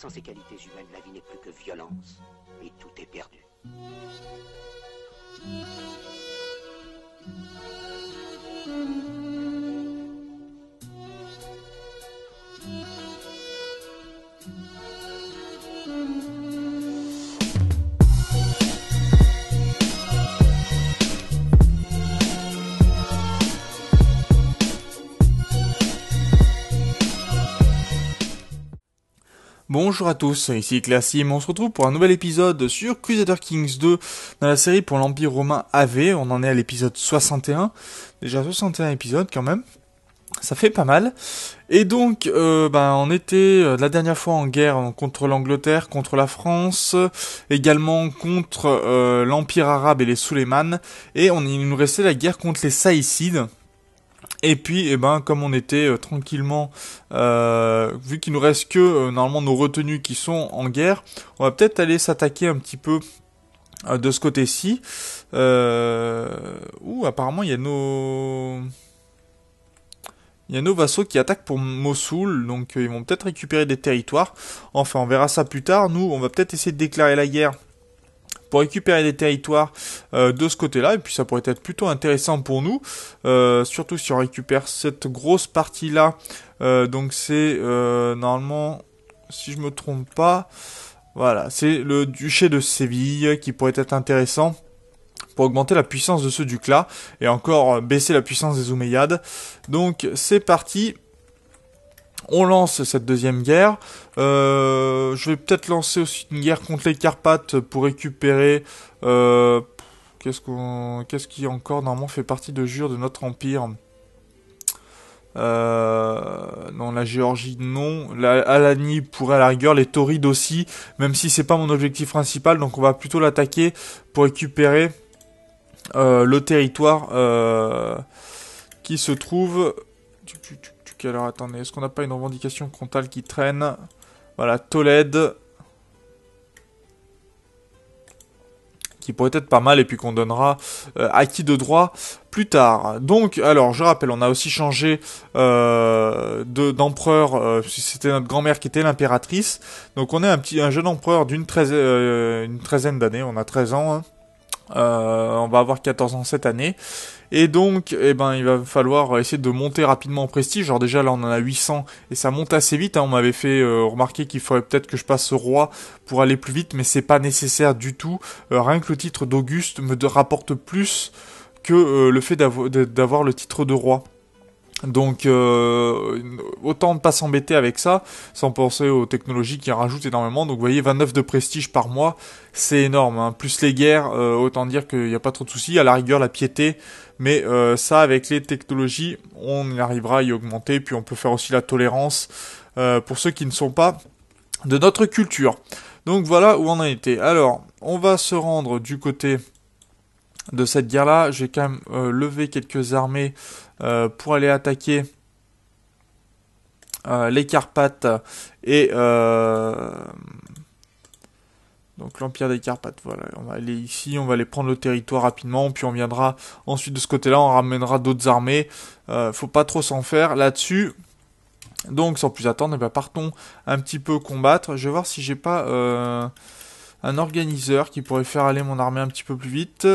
Sans ces qualités humaines, la vie n'est plus que violence et tout est perdu. Bonjour à tous, ici Classim, on se retrouve pour un nouvel épisode sur Crusader Kings 2 dans la série pour l'Empire romain AV, on en est à l'épisode 61, déjà 61 épisodes quand même, ça fait pas mal. Et donc, euh, ben, on était euh, la dernière fois en guerre contre l'Angleterre, contre la France, également contre euh, l'Empire arabe et les Souleymanes, et on, il nous restait la guerre contre les Saïcides, et puis, eh ben, comme on était euh, tranquillement, euh, vu qu'il nous reste que euh, normalement nos retenues qui sont en guerre, on va peut-être aller s'attaquer un petit peu de ce côté-ci. Ouh, apparemment il y a nos, il y a nos vassaux qui attaquent pour Mossoul, donc ils vont peut-être récupérer des territoires. Enfin, on verra ça plus tard. Nous, on va peut-être essayer de déclarer la guerre pour récupérer des territoires euh, de ce côté-là. Et puis ça pourrait être plutôt intéressant pour nous, euh, surtout si on récupère cette grosse partie-là. Euh, donc c'est normalement, si je me trompe pas, voilà, c'est le duché de Séville qui pourrait être intéressant pour augmenter la puissance de ce duc-là et encore baisser la puissance des Omeyyades. Donc c'est parti. On lance cette deuxième guerre. Euh, je vais peut-être lancer aussi une guerre contre les Carpates pour récupérer. Euh, qu'est-ce qu'on, qu'est-ce qui encore normalement fait partie de jure de notre empire euh, non, la Géorgie, non. La Alanie pourrait à la rigueur, les Taurides aussi, même si c'est pas mon objectif principal. Donc on va plutôt l'attaquer pour récupérer euh, le territoire qui se trouve alors attendez, est-ce qu'on n'a pas une revendication comptale qui traîne Voilà, Tolède. qui pourrait être pas mal et puis qu'on donnera à euh, acquis de droit plus tard. Donc, alors, je rappelle, on a aussi changé euh, d'empereur, euh, si c'était notre grand-mère qui était l'impératrice. Donc, on est un, petit, un jeune empereur d'une treize, une treizaine d'années, on a 13 ans. Hein. Euh, on va avoir 14 ans cette année. Et donc, eh ben, il va falloir essayer de monter rapidement en prestige. Genre déjà là, on en a 800 et ça monte assez vite. Hein. On m'avait fait euh, remarquer qu'il faudrait peut-être que je passe roi pour aller plus vite, mais c'est pas nécessaire du tout. Euh, rien que le titre d'Auguste me rapporte plus que le fait d'avoir le titre de roi. Donc autant ne pas s'embêter avec ça, sans penser aux technologies qui en rajoutent énormément. Donc vous voyez, 29 de prestige par mois, c'est énorme. Hein. Plus les guerres, euh, autant dire qu'il n'y a pas trop de soucis. À la rigueur, la piété, mais euh, ça, avec les technologies, on arrivera à y augmenter. Puis on peut faire aussi la tolérance euh, pour ceux qui ne sont pas de notre culture. Donc voilà où on en était. Alors, on va se rendre du côté de cette guerre-là. J'ai quand même levé quelques armées pour aller attaquer euh, les Carpates et euh, donc l'Empire des Carpates, voilà. On va aller ici, on va aller prendre le territoire rapidement, puis on viendra ensuite de ce côté-là, on ramènera d'autres armées. Euh, faut pas trop s'en faire là-dessus. Donc sans plus attendre, eh ben, partons un petit peu combattre. Je vais voir si j'ai pas un organiseur qui pourrait faire aller mon armée un petit peu plus vite.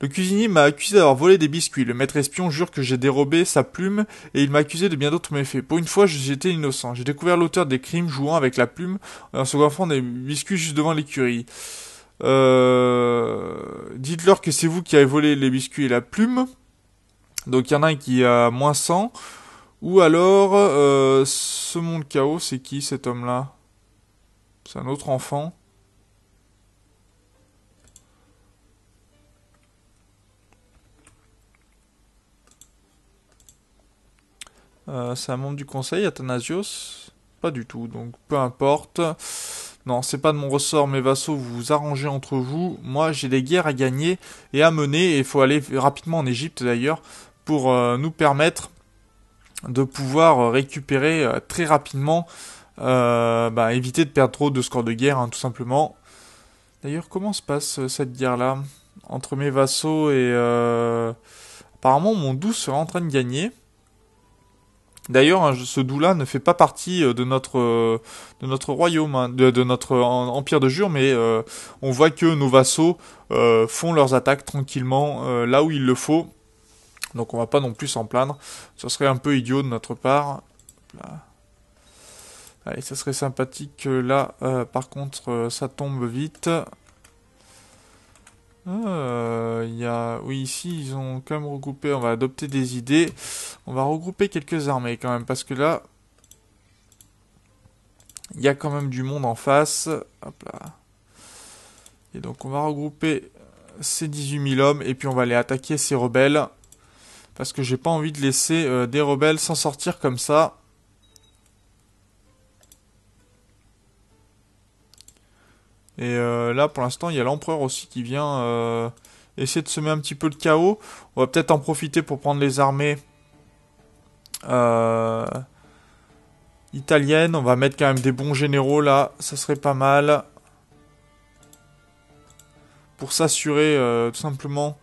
Le cuisinier m'a accusé d'avoir volé des biscuits, le maître espion jure que j'ai dérobé sa plume et il m'a accusé de bien d'autres méfaits. Pour une fois, j'étais innocent. J'ai découvert l'auteur des crimes jouant avec la plume en se goinfrant des biscuits juste devant l'écurie. Euh... Dites-leur que c'est vous qui avez volé les biscuits et la plume. Donc il y en a un qui a moins 100. Ou alors, euh, ce monde chaos, c'est qui cet homme-là C'est un autre enfant. c'est un membre du conseil, Athanasios Pas du tout, donc peu importe. Non, c'est pas de mon ressort, mes vassaux, vous vous arrangez entre vous. Moi, j'ai des guerres à gagner et à mener, et il faut aller rapidement en Égypte d'ailleurs, pour euh, nous permettre de pouvoir euh, récupérer euh, très rapidement, bah, éviter de perdre trop de scores de guerre, hein, tout simplement. D'ailleurs, comment se passe cette guerre-là Entre mes vassaux et... Apparemment, mon doux sera en train de gagner. D'ailleurs, hein, ce doux-là ne fait pas partie euh, de notre euh, de notre royaume, hein, de, notre empire de jure, mais euh, on voit que nos vassaux font leurs attaques tranquillement là où il le faut. Donc on va pas non plus s'en plaindre. Ce serait un peu idiot de notre part. Allez, ça serait sympathique là, par contre, ça tombe vite. Euh, y a... Oui, ici, ils ont quand même regroupé, on va adopter des idées. On va regrouper quelques armées quand même, parce que là, il y a quand même du monde en face. Hop là. Et donc, on va regrouper ces 18 000 hommes, et puis on va aller attaquer ces rebelles. Parce que j'ai pas envie de laisser euh, des rebelles s'en sortir comme ça. Et euh, là, pour l'instant, il y a l'empereur aussi qui vient euh, essayer de semer un petit peu le chaos. On va peut-être en profiter pour prendre les armées euh, italiennes. On va mettre quand même des bons généraux là, ça serait pas mal. Pour s'assurer tout simplement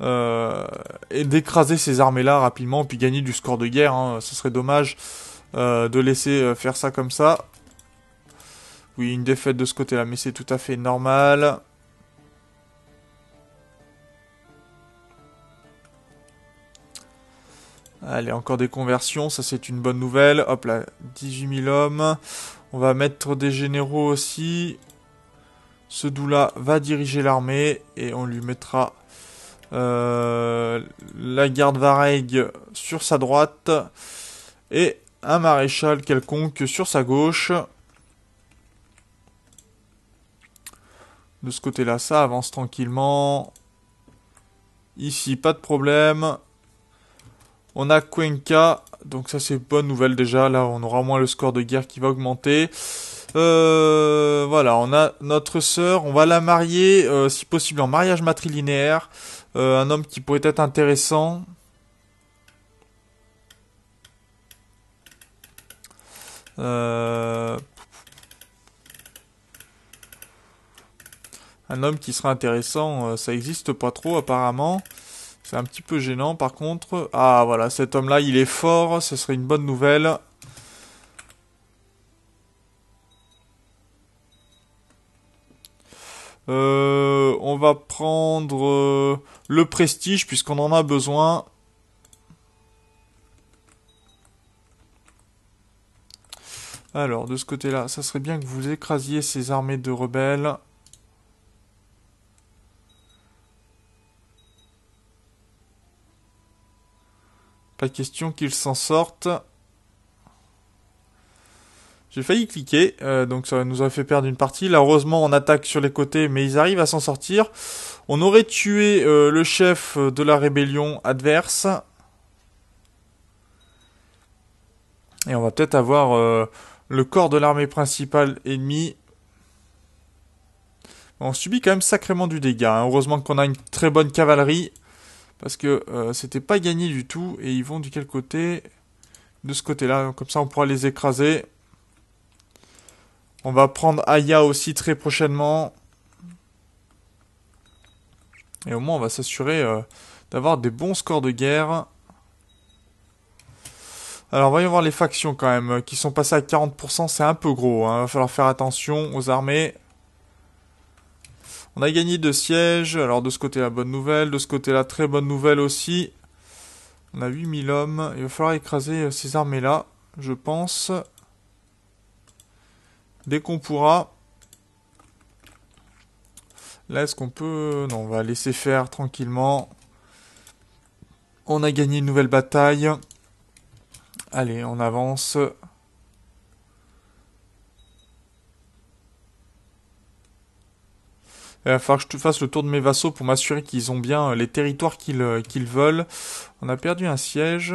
et d'écraser ces armées là rapidement, puis gagner du score de guerre. Hein. Ça serait dommage de laisser faire ça comme ça. Oui, une défaite de ce côté-là, mais c'est tout à fait normal. Allez, encore des conversions, ça c'est une bonne nouvelle. Hop là, 18 000 hommes. On va mettre des généraux aussi. Ce doux-là va diriger l'armée et on lui mettra euh, la garde Vareg sur sa droite et un maréchal quelconque sur sa gauche. De ce côté-là, ça avance tranquillement. Ici, pas de problème. On a Cuenca, donc ça c'est bonne nouvelle déjà. Là, on aura moins le score de guerre qui va augmenter. Euh, voilà, on a notre sœur. On va la marier, euh, si possible, en mariage matrilinéaire. Euh, un homme qui pourrait être intéressant. un homme qui serait intéressant, euh, ça existe pas trop apparemment. C'est un petit peu gênant par contre. Ah voilà, cet homme-là, il est fort, ce serait une bonne nouvelle. Euh, on va prendre euh, le prestige puisqu'on en a besoin. Alors, de ce côté-là, ça serait bien que vous écrasiez ces armées de rebelles. La question qu'ils s'en sortent. J'ai failli cliquer, euh, donc ça nous aurait fait perdre une partie. Là, heureusement, on attaque sur les côtés, mais ils arrivent à s'en sortir. On aurait tué euh, le chef de la rébellion adverse. Et on va peut-être avoir euh, le corps de l'armée principale ennemie. On subit quand même sacrément du dégât. Hein. Heureusement qu'on a une très bonne cavalerie parce que euh, c'était pas gagné du tout et ils vont du quel côté De ce côté-là, comme ça on pourra les écraser. On va prendre Aya aussi très prochainement. Et au moins on va s'assurer euh, d'avoir des bons scores de guerre. Alors, voyons voir les factions quand même, euh, qui sont passées à 40%, c'est un peu gros. Il hein. Va falloir faire attention aux armées. On a gagné deux sièges. Alors de ce côté la bonne nouvelle, de ce côté la très bonne nouvelle aussi. On a 8000 hommes. Il va falloir écraser euh, ces armées-là, je pense. Dès qu'on pourra. Là, est-ce qu'on peut... Non, on va laisser faire tranquillement. On a gagné une nouvelle bataille. Allez, on avance. Euh, il va falloir que je fasse le tour de mes vassaux pour m'assurer qu'ils ont bien euh, les territoires euh, qu'ils veulent. On a perdu un siège.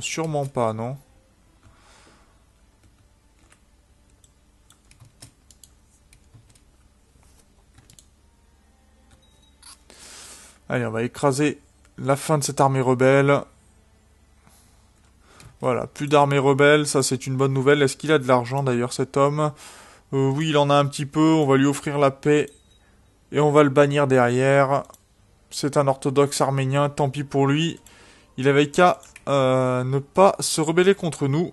sûrement pas, non Allez, on va écraser la fin de cette armée rebelle. Voilà, plus d'armée rebelle, ça c'est une bonne nouvelle. Est-ce qu'il a de l'argent d'ailleurs cet homme euh, oui, il en a un petit peu, on va lui offrir la paix et on va le bannir derrière. C'est un orthodoxe arménien, tant pis pour lui. Il avait qu'à euh, ne pas se rebeller contre nous.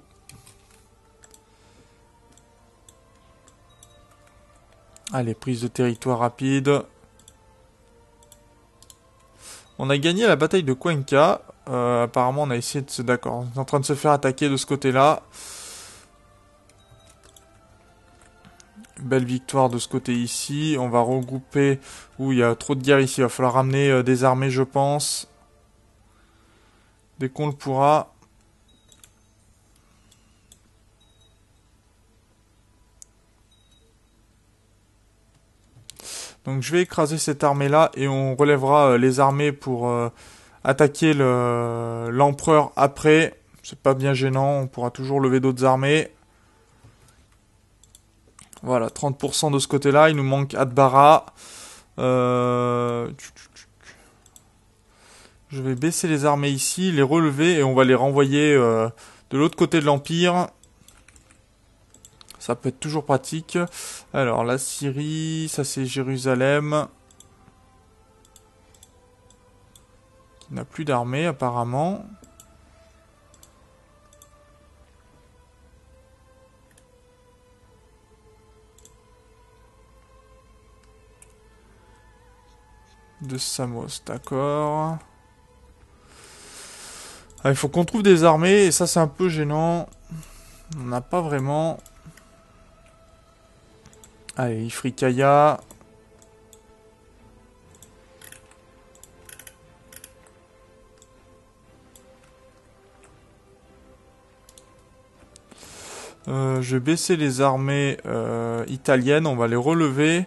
Allez, prise de territoire rapide. On a gagné la bataille de Cuenca. Euh, apparemment, on a essayé de se... D'accord, en train de se faire attaquer de ce côté-là. belle victoire de ce côté ici. On va regrouper où il y a trop de guerres ici. Il va falloir ramener euh, des armées, je pense. Dès qu'on le pourra. Donc je vais écraser cette armée-là et on relèvera euh, les armées pour euh, attaquer l'empereur après. C'est pas bien gênant, on pourra toujours lever d'autres armées. Voilà, 30% de ce côté-là. Il nous manque Adbara. Euh... Je vais baisser les armées ici, les relever et on va les renvoyer euh, de l'autre côté de l'Empire. Ça peut être toujours pratique. Alors, la Syrie, ça c'est Jérusalem. Qui n'a plus d'armée apparemment. de Samos, d'accord. Ah, il faut qu'on trouve des armées, et ça c'est un peu gênant. On n'a pas vraiment... Allez, Ifrikaya. Euh, je vais baisser les armées euh, italiennes, on va les relever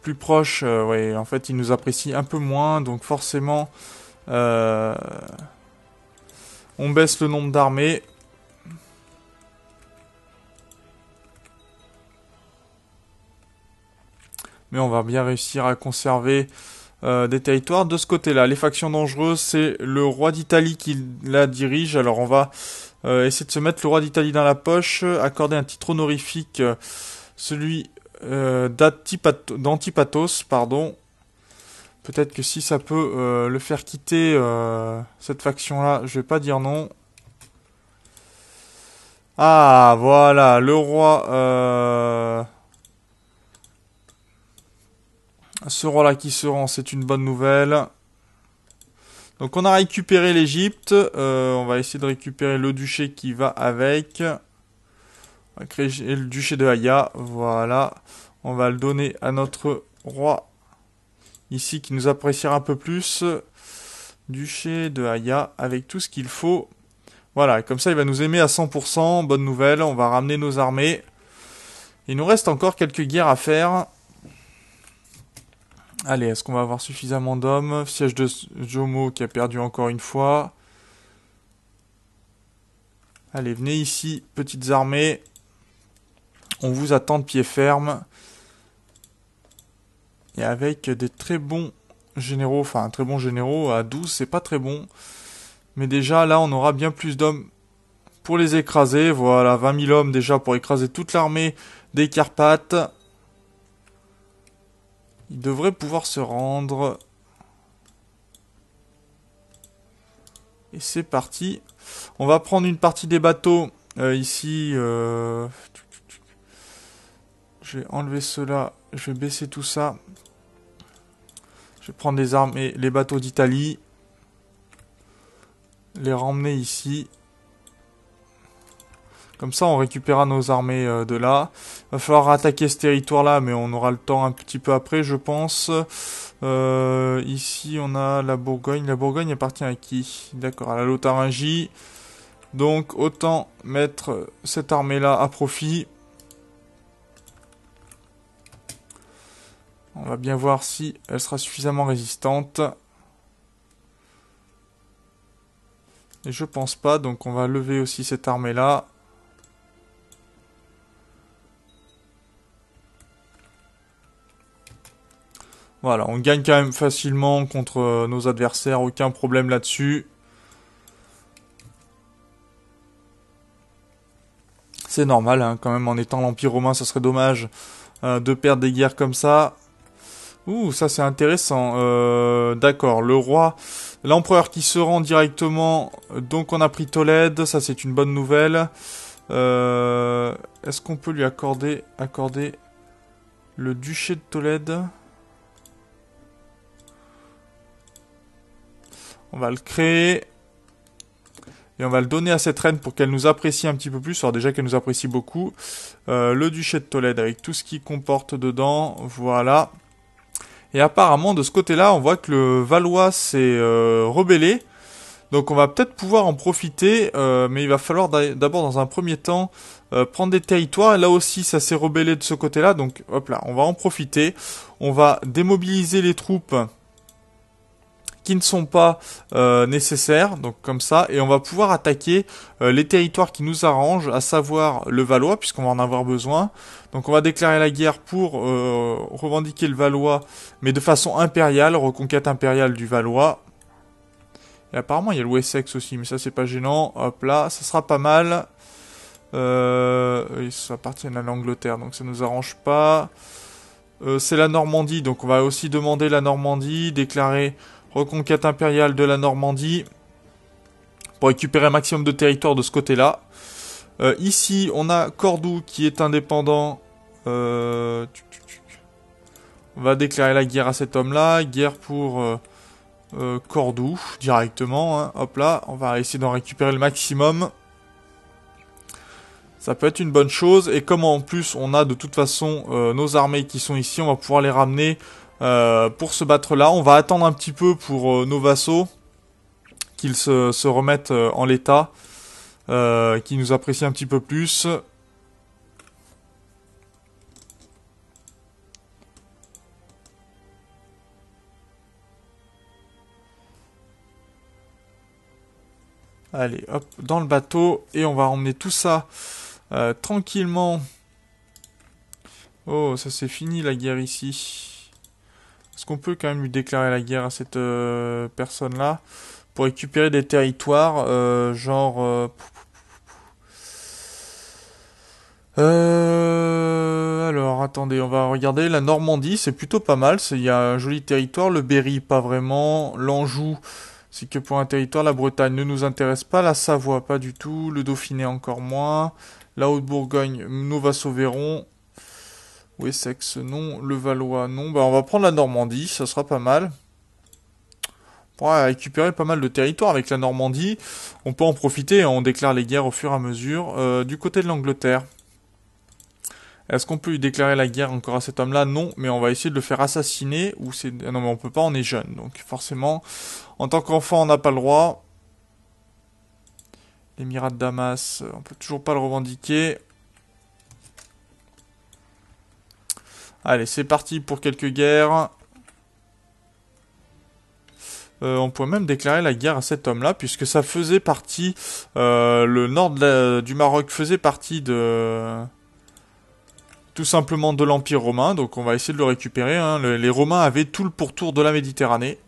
plus proche, euh, ouais, en fait, il nous apprécie un peu moins, donc forcément, euh, on baisse le nombre d'armées. Mais on va bien réussir à conserver euh, des territoires de ce côté-là. Les factions dangereuses, c'est le roi d'Italie qui la dirige. Alors on va essayer de se mettre le roi d'Italie dans la poche, accorder un titre honorifique celui euh, d'antipathos, pardon. Peut-être que si ça peut euh, le faire quitter euh, cette faction-là, je vais pas dire non. Ah, voilà, le roi... Ce roi-là qui se rend, c'est une bonne nouvelle. Donc on a récupéré l'Egypte. on va essayer de récupérer le duché qui va avec le duché de Haya. Voilà. On va le donner à notre roi ici qui nous appréciera un peu plus. Duché de Haya avec tout ce qu'il faut. Voilà, comme ça il va nous aimer à 100%. Bonne nouvelle, on va ramener nos armées. Il nous reste encore quelques guerres à faire. Allez, est-ce qu'on va avoir suffisamment d'hommes Siège de Jomo qui a perdu encore une fois. Allez, venez ici, petites armées. On vous attend de pied ferme. Et avec des très bons généraux, enfin un très bon généraux, à 12 c'est pas très bon. Mais déjà là on aura bien plus d'hommes pour les écraser. Voilà, 20 000 hommes déjà pour écraser toute l'armée des Carpates. Ils devraient pouvoir se rendre. Et c'est parti. On va prendre une partie des bateaux euh, ici. Euh, je vais enlever cela. Je vais baisser tout ça. Je vais prendre les armes et les bateaux d'Italie. Les ramener ici. Comme ça, on récupérera nos armées euh, de là. Il Va falloir attaquer ce territoire-là, mais on aura le temps un petit peu après, je pense. Euh, ici, on a la Bourgogne. La Bourgogne appartient à qui D'accord, à la Lotharingie. Donc, autant mettre cette armée-là à profit. On va bien voir si elle sera suffisamment résistante. Et je pense pas, donc on va lever aussi cette armée là. Voilà, on gagne quand même facilement contre nos adversaires, aucun problème là-dessus. C'est normal, hein, quand même en étant l'Empire romain, ça serait dommage euh, de perdre des guerres comme ça. Ouh, ça c'est intéressant. Euh, d'accord, le roi, l'empereur qui se rend directement. Donc on a pris Tolède, ça c'est une bonne nouvelle. Euh, est-ce qu'on peut lui accorder, accorder le duché de Tolède On va le créer. Et on va le donner à cette reine pour qu'elle nous apprécie un petit peu plus. Alors déjà qu'elle nous apprécie beaucoup. Euh, le duché de Tolède avec tout ce qui comporte dedans. Voilà. Et apparemment, de ce côté-là, on voit que le Valois s'est euh, rebellé. Donc on va peut-être pouvoir en profiter, euh, mais il va falloir d'abord dans un premier temps euh, prendre des territoires. là aussi, ça s'est rebellé de ce côté-là. Donc hop là, on va en profiter. On va démobiliser les troupes qui ne sont pas euh, nécessaires, donc comme ça, et on va pouvoir attaquer euh, les territoires qui nous arrangent, à savoir le Valois, puisqu'on va en avoir besoin. Donc on va déclarer la guerre pour euh, revendiquer le Valois, mais de façon impériale, reconquête impériale du Valois. Et apparemment il y a le Wessex aussi, mais ça c'est pas gênant. Hop là, ça sera pas mal. ils appartiennent à l'Angleterre, donc ça nous arrange pas. c'est la Normandie, donc on va aussi demander la Normandie, déclarer Reconquête impériale de la Normandie. Pour récupérer un maximum de territoire de ce côté-là. Euh, ici, on a Cordoue qui est indépendant. Euh, on va déclarer la guerre à cet homme-là. Guerre pour euh, Cordoue directement. Hein. Hop là, on va essayer d'en récupérer le maximum. Ça peut être une bonne chose. Et comme en plus on a de toute façon nos armées qui sont ici, on va pouvoir les ramener euh, pour se battre là. On va attendre un petit peu pour euh, nos vassaux qu'ils se, remettent euh, en l'état, qu'ils nous apprécient un petit peu plus. Allez, hop, dans le bateau, et on va emmener tout ça tranquillement. Oh, ça c'est fini la guerre ici. Est-ce qu'on peut quand même lui déclarer la guerre à cette euh, personne-là pour récupérer des territoires, euh, genre... Euh, alors attendez, on va regarder. La Normandie, c'est plutôt pas mal. Il y a un joli territoire. Le Berry, pas vraiment. L'Anjou, c'est que pour un territoire. La Bretagne ne nous intéresse pas. La Savoie, pas du tout. Le Dauphiné, encore moins. La Haute-Bourgogne, Nova Sauveron. Wessex, non. Le Valois, non. Bah, on va prendre la Normandie, ça sera pas mal. On pourra récupérer pas mal de territoire avec la Normandie. On peut en profiter, hein. on déclare les guerres au fur et à mesure. Euh, du côté de l'Angleterre. Est-ce qu'on peut lui déclarer la guerre encore à cet homme-là Non, mais on va essayer de le faire assassiner. Ou c'est... Ah non, mais on peut pas, on est jeune. Donc forcément, en tant qu'enfant, on n'a pas le droit. L'émirat de Damas, euh, on peut toujours pas le revendiquer. Allez, c'est parti pour quelques guerres. Euh, on pourrait même déclarer la guerre à cet homme-là, puisque ça faisait partie... Euh, le nord du Maroc faisait partie de... Tout simplement de l'Empire romain, donc on va essayer de le récupérer. Hein. les Romains avaient tout le pourtour de la Méditerranée.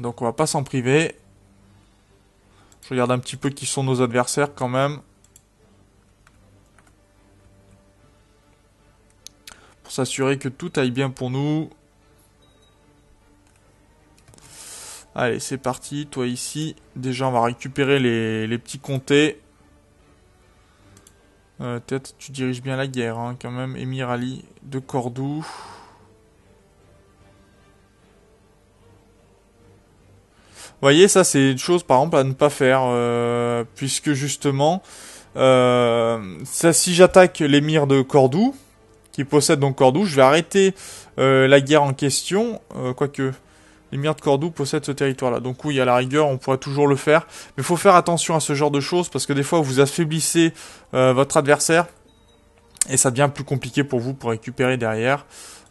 Donc on va pas s'en priver. Je regarde un petit peu qui sont nos adversaires quand même. s'assurer que tout aille bien pour nous. Allez, c'est parti. Toi ici. Déjà, on va récupérer les, petits comtés. Peut-être tu diriges bien la guerre, hein, quand même. Émir Ali de Cordoue. Vous voyez, ça, c'est une chose, par exemple, à ne pas faire. Euh, puisque, justement, euh, ça, si j'attaque l'émir de Cordoue, qui possède donc Cordoue. Je vais arrêter euh, la guerre en question, euh, Quoique les murs de Cordoue possèdent ce territoire-là. Donc oui, à la rigueur, on pourrait toujours le faire. Mais il faut faire attention à ce genre de choses, parce que des fois, vous affaiblissez euh, votre adversaire, et ça devient plus compliqué pour vous pour récupérer derrière.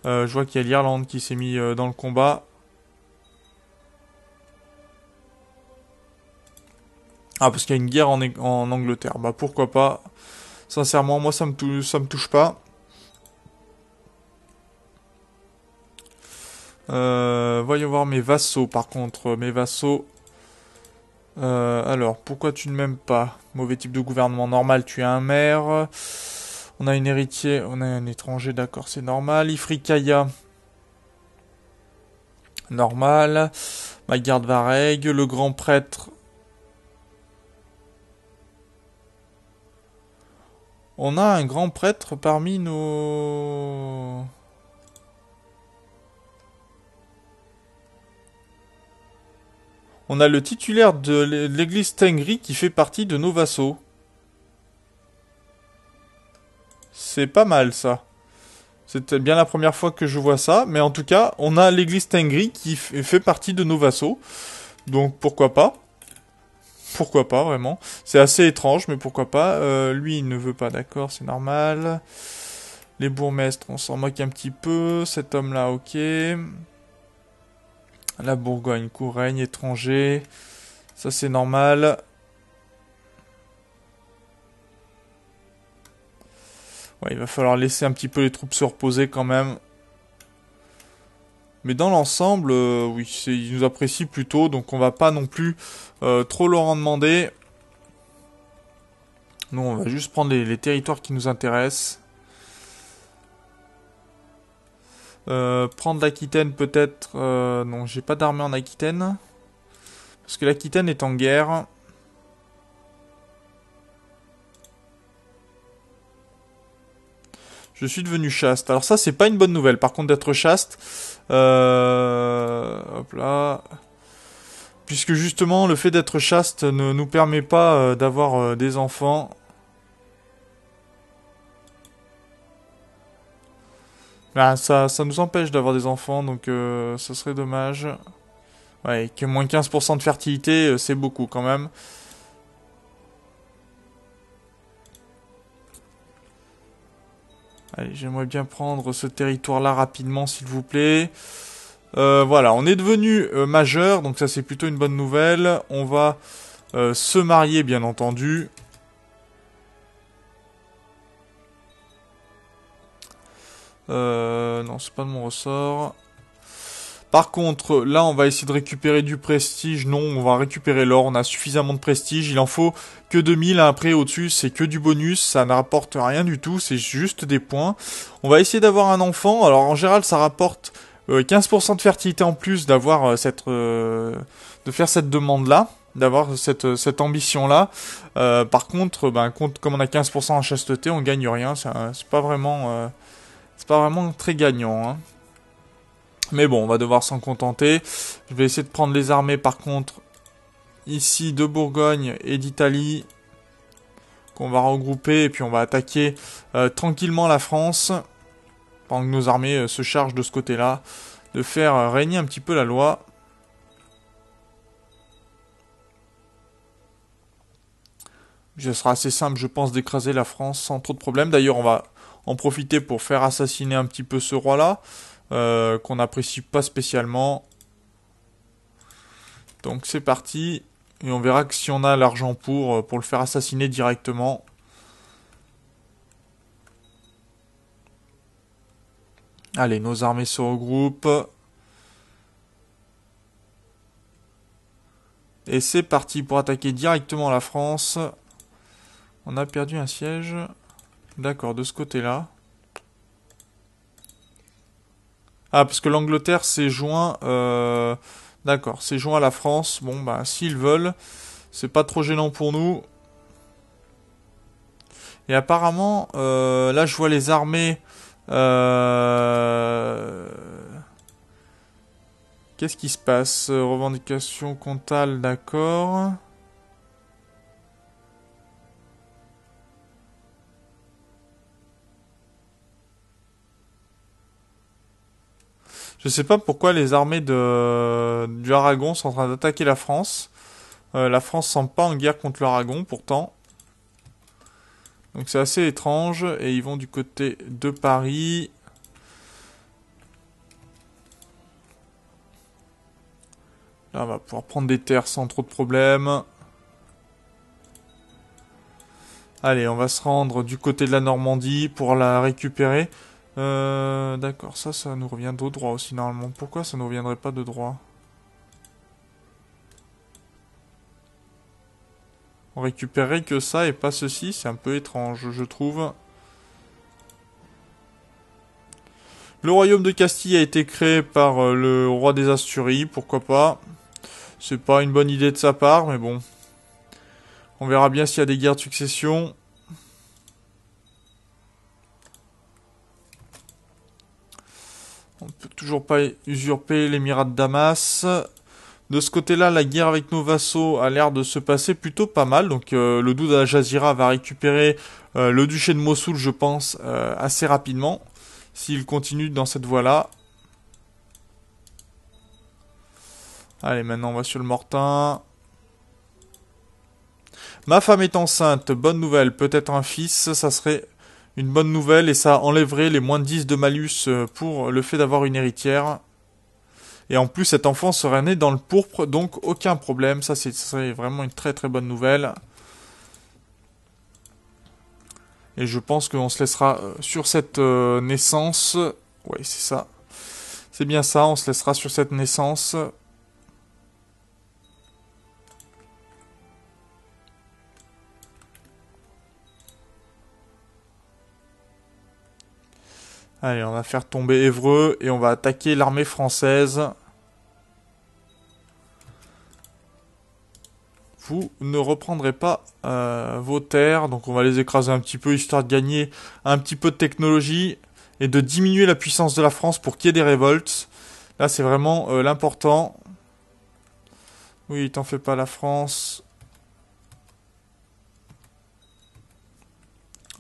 je vois qu'il y a l'Irlande qui s'est mis dans le combat. Ah, parce qu'il y a une guerre en, Angleterre. Bah pourquoi pas. Sincèrement, moi ça me, ça me touche pas. Euh, voyons voir mes vassaux, par contre. Mes vassaux... Euh, alors, pourquoi tu ne m'aimes pas Mauvais type de gouvernement normal, tu es un maire. On a une héritier, on a un étranger, d'accord, c'est normal. Ifrikaya. Normal. garde Vareg, le grand prêtre. On a un grand prêtre parmi nos... on a le titulaire de l'église Tengri qui fait partie de nos vassaux. C'est pas mal ça. C'était bien la première fois que je vois ça, mais en tout cas, on a l'église Tengri qui fait partie de nos vassaux. Donc pourquoi pas Pourquoi pas vraiment C'est assez étrange, mais pourquoi pas euh, Lui, il ne veut pas, d'accord, c'est normal. Les bourgmestres, on s'en moque un petit peu. Cet homme-là, ok. La Bourgogne, règne étranger. Ça c'est normal. Ouais, il va falloir laisser un petit peu les troupes se reposer quand même. Mais dans l'ensemble, euh, oui, ils nous apprécient plutôt, donc on va pas non plus euh, trop leur en demander. Nous, on va juste prendre les territoires qui nous intéressent. Euh, prendre l'Aquitaine peut-être. Euh, non, j'ai pas d'armée en Aquitaine. Parce que l'Aquitaine est en guerre. Je suis devenu chaste. Alors ça, c'est pas une bonne nouvelle. Par contre, d'être chaste... Euh, hop là... Puisque justement, le fait d'être chaste ne nous permet pas d'avoir des enfants. ça, ça nous empêche d'avoir des enfants, donc ce euh, ça serait dommage. Ouais, que moins 15% de fertilité, euh, c'est beaucoup quand même. Allez, j'aimerais bien prendre ce territoire-là rapidement, s'il vous plaît. Euh, voilà, on est devenu majeur, donc ça c'est plutôt une bonne nouvelle. On va se marier, bien entendu. Euh, non, c'est pas de mon ressort. Par contre, là, on va essayer de récupérer du prestige. Non, on va récupérer l'or. On a suffisamment de prestige. Il en faut que 2000. Après, au-dessus, c'est que du bonus. Ça ne rapporte rien du tout. C'est juste des points. On va essayer d'avoir un enfant. Alors, en général, ça rapporte 15% euh, de fertilité en plus d'avoir euh, cette... Euh, de faire cette demande-là d'avoir cette, cette ambition-là. par contre, ben, compte, comme on a 15% en chasteté, on gagne rien. C'est pas vraiment... C'est pas vraiment très gagnant. Hein. Mais bon, on va devoir s'en contenter. Je vais essayer de prendre les armées par contre ici de Bourgogne et d'Italie qu'on va regrouper et puis on va attaquer euh, tranquillement la France pendant que nos armées euh, se chargent de ce côté-là de faire euh, régner un petit peu la loi. Ce sera assez simple, je pense, d'écraser la France sans trop de problèmes. D'ailleurs, on va en profiter pour faire assassiner un petit peu ce roi-là, euh, qu'on n'apprécie pas spécialement. Donc c'est parti, et on verra si on a l'argent pour, euh, pour le faire assassiner directement. Allez, nos armées se regroupent. Et c'est parti pour attaquer directement la France. On a perdu un siège. D'accord, de ce côté-là. Ah, parce que l'Angleterre s'est joint... Euh, d'accord, c'est joint à la France. Bon, bah, s'ils veulent, c'est pas trop gênant pour nous. Et apparemment, euh, là, je vois les armées... Euh, qu'est-ce qui se passe Revendication comptale, d'accord. Je sais pas pourquoi les armées de, du Aragon sont en train d'attaquer la France. Euh, la France semble pas en guerre contre l'Aragon, pourtant. Donc c'est assez étrange. Et ils vont du côté de Paris. Là, on va pouvoir prendre des terres sans trop de problèmes. Allez, on va se rendre du côté de la Normandie pour la récupérer. Euh, d'accord, ça, ça nous revient de droit aussi normalement. Pourquoi ça ne reviendrait pas de droit On récupérait que ça et pas ceci, c'est un peu étrange, je trouve. Le royaume de Castille a été créé par euh, le roi des Asturies, pourquoi pas. C'est pas une bonne idée de sa part, mais bon. On verra bien s'il y a des guerres de succession. On ne peut toujours pas usurper l'émirat de Damas. De ce côté-là, la guerre avec nos vassaux a l'air de se passer plutôt pas mal. Donc euh, le le la Jazira va récupérer euh, le duché de Mossoul, je pense, euh, assez rapidement. S'il continue dans cette voie-là. Allez, maintenant on va sur le Mortin. Ma femme est enceinte, bonne nouvelle, peut-être un fils, ça serait une bonne nouvelle et ça enlèverait les moins 10 de malus euh, pour le fait d'avoir une héritière. Et en plus, cet enfant serait né dans le pourpre, donc aucun problème. Ça, c'est vraiment une très très bonne nouvelle. Et je pense qu'on se laissera euh, sur cette euh, naissance. Ouais, c'est ça. C'est bien ça, on se laissera sur cette naissance Allez, on va faire tomber Évreux et on va attaquer l'armée française. Vous ne reprendrez pas euh, vos terres, donc on va les écraser un petit peu histoire de gagner un petit peu de technologie et de diminuer la puissance de la France pour qu'il y ait des révoltes. Là, c'est vraiment euh, l'important. Oui, t'en fais pas la France.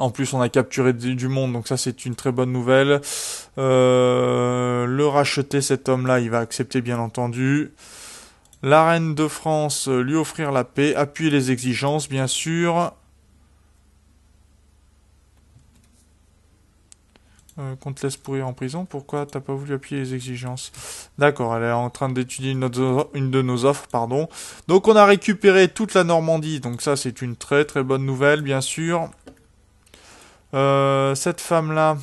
En plus, on a capturé du monde, donc ça c'est une très bonne nouvelle. Euh, le racheter cet homme-là, il va accepter bien entendu. La reine de France, euh, lui offrir la paix, appuyer les exigences bien sûr. qu'on euh, te laisse pourrir en prison, pourquoi t'as pas voulu appuyer les exigences D'accord, elle est en train d'étudier une, de nos offres, pardon. Donc on a récupéré toute la Normandie, donc ça c'est une très très bonne nouvelle bien sûr. Euh, cette femme-là,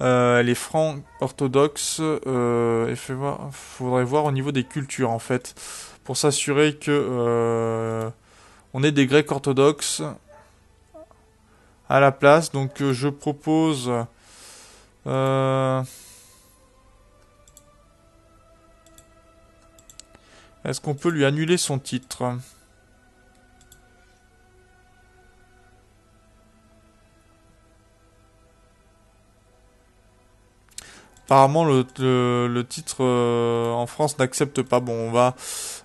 euh, elle est franc orthodoxe. Euh, il faudrait voir au niveau des cultures en fait, pour s'assurer que on est des Grecs orthodoxes à la place. Donc je propose. Est-ce qu'on peut lui annuler son titre Apparemment, le, titre euh, en France n'accepte pas. Bon, on va.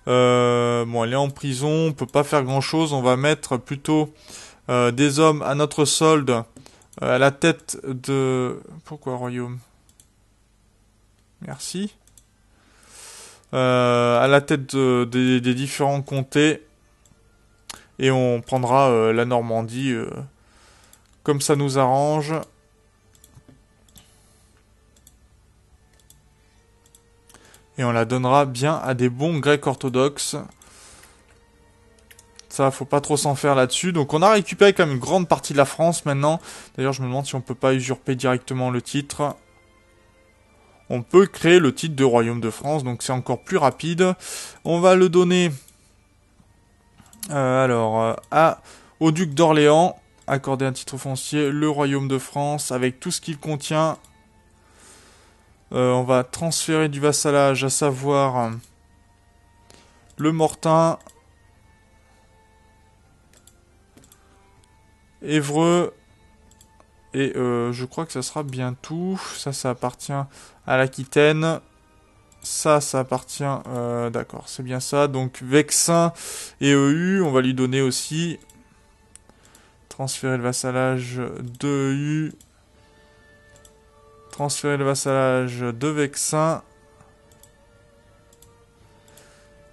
Euh, bon, elle est en prison, on peut pas faire grand chose. On va mettre plutôt euh, des hommes à notre solde, à la tête de. Pourquoi royaume Merci. à la tête des différents comtés. Et on prendra la Normandie comme ça nous arrange. Et on la donnera bien à des bons grecs orthodoxes. Ça, faut pas trop s'en faire là-dessus. Donc on a récupéré quand même une grande partie de la France maintenant. D'ailleurs, je me demande si on peut pas usurper directement le titre. On peut créer le titre de royaume de France, donc c'est encore plus rapide. On va le donner euh, alors euh, à, au duc d'Orléans, accorder un titre foncier, le royaume de France, avec tout ce qu'il contient. Euh, on va transférer du vassalage, à savoir euh, le Mortin, Évreux, et euh, je crois que ça sera bien tout. Ça, ça appartient à l'Aquitaine. Ça, ça appartient... D'accord, c'est bien ça. Donc Vexin et EU, on va lui donner aussi. Transférer le vassalage de EU Transférer le vassalage de Vexin.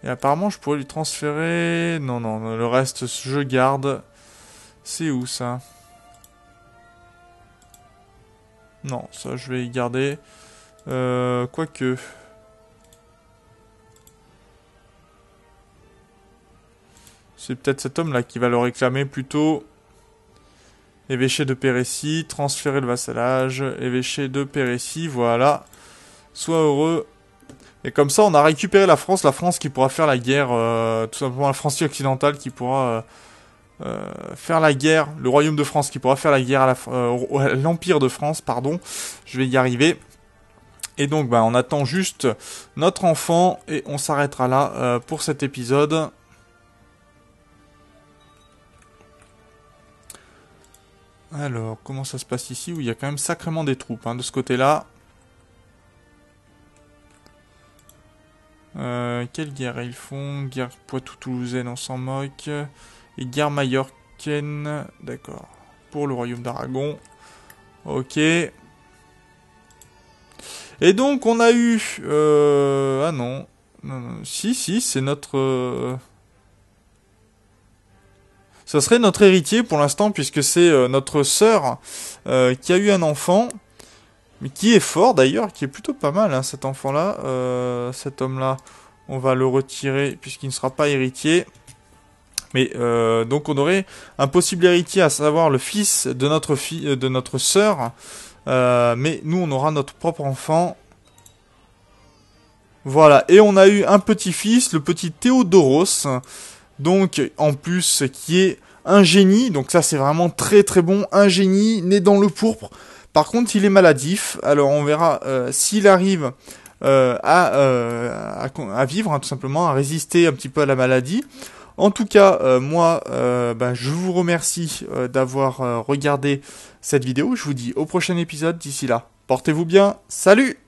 Et apparemment, je pourrais lui transférer... Non, non, le reste, je garde. C'est où, ça Non, ça, je vais y garder. Euh, quoique... C'est peut-être cet homme-là qui va le réclamer plutôt... Évêché de pérécy transférer le vassalage. Évêché de pérécy voilà. Sois heureux. Et comme ça, on a récupéré la France, la France qui pourra faire la guerre, euh, tout simplement la France occidentale qui pourra euh, euh, faire la guerre, le royaume de France qui pourra faire la guerre à l'empire de France, pardon, je vais y arriver. Et donc, bah, on attend juste notre enfant et on s'arrêtera là pour cet épisode. Alors, comment ça se passe ici Où il y a quand même sacrément des troupes, hein, de ce côté-là. Euh, quelle guerre ils font Guerre Poitou-Toulousaine, on s'en moque. Et guerre Mallorcaine, d'accord. Pour le royaume d'Aragon. Ok. Et donc, on a eu... Euh, ah non. Si, si, c'est notre... Euh, ce serait notre héritier pour l'instant, puisque c'est euh, notre sœur euh, qui a eu un enfant, mais qui est fort d'ailleurs, qui est plutôt pas mal, hein, cet enfant-là, euh, cet homme-là. On va le retirer, puisqu'il ne sera pas héritier. Mais donc on aurait un possible héritier, à savoir le fils de notre, fille, de notre sœur. mais nous, on aura notre propre enfant, voilà, et on a eu un petit-fils, le petit Théodoros, donc en plus qui est un génie, donc ça c'est vraiment très très bon, un génie né dans le pourpre. Par contre, il est maladif, alors on verra euh, s'il arrive euh, à, euh, à, vivre, hein, tout simplement, à résister un petit peu à la maladie. En tout cas, moi, bah, je vous remercie d'avoir regardé cette vidéo. Je vous dis au prochain épisode. D'ici là, portez-vous bien. Salut